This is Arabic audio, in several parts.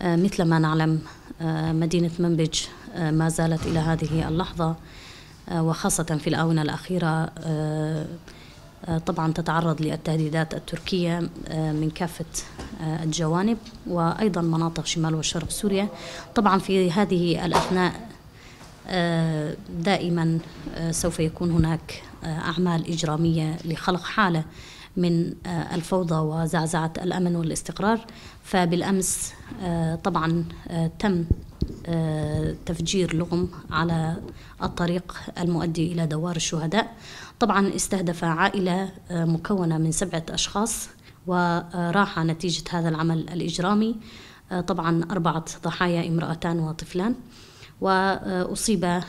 آه، مثل ما نعلم آه، مدينة منبج آه، ما زالت إلى هذه اللحظة وخاصة في الآونة الأخيرة طبعا تتعرض للتهديدات التركية من كافة الجوانب وأيضا مناطق شمال وشرق سوريا طبعا في هذه الأثناء دائما سوف يكون هناك أعمال إجرامية لخلق حالة من آه، الفوضى وزعزعة الأمن والاستقرار فبالأمس آه، طبعا آه، تم تفجير لغم على الطريق المؤدي إلى دوار الشهداء طبعا استهدف عائلة مكونة من سبعة أشخاص وراح نتيجة هذا العمل الإجرامي طبعا أربعة ضحايا امرأتان وطفلان وأصيب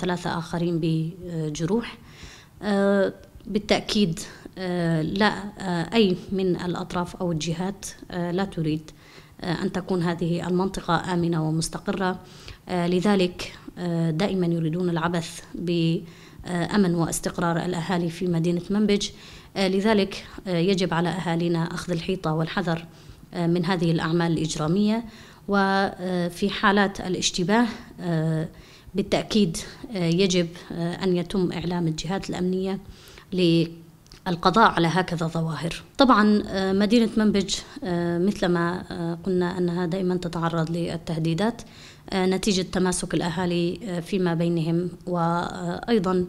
ثلاثة آخرين بجروح بالتأكيد آه، لا آه، أي من الأطراف أو الجهات آه، لا تريد أن تكون هذه المنطقة آمنة ومستقرة لذلك دائما يريدون العبث بأمن واستقرار الأهالي في مدينة منبج لذلك يجب على أهالينا أخذ الحيطة والحذر من هذه الأعمال الإجرامية وفي حالات الاشتباه بالتأكيد يجب أن يتم إعلام الجهات الأمنية القضاء على هكذا ظواهر طبعا آه، مدينة منبج آه، مثلما آه، قلنا أنها دائما تتعرض للتهديدات نتيجة تماسك الأهالي فيما بينهم وأيضا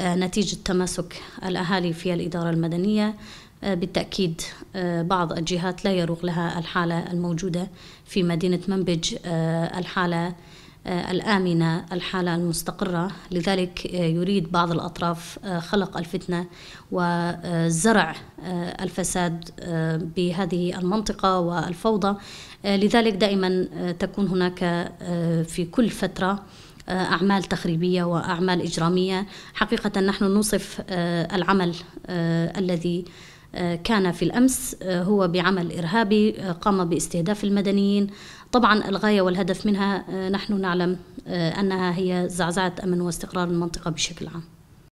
نتيجة تماسك الأهالي في الإدارة المدنية بالتأكيد بعض الجهات لا يروق لها الحالة الموجودة في مدينة منبج الحالة آه، الآمنة الحالة المستقرة لذلك آه، يريد بعض الأطراف آه، خلق الفتنة وزرع الفساد بهذه المنطقة والفوضى لذلك دائما تكون هناك في كل فترة أعمال تخريبية وأعمال إجرامية حقيقة نحن نوصف العمل الذي كان في الأمس هو بعمل إرهابي قام باستهداف المدنيين طبعا الغاية والهدف منها آه، نحن نعلم آه، أنها هي زعزعة أمن واستقرار المنطقة بشكل عام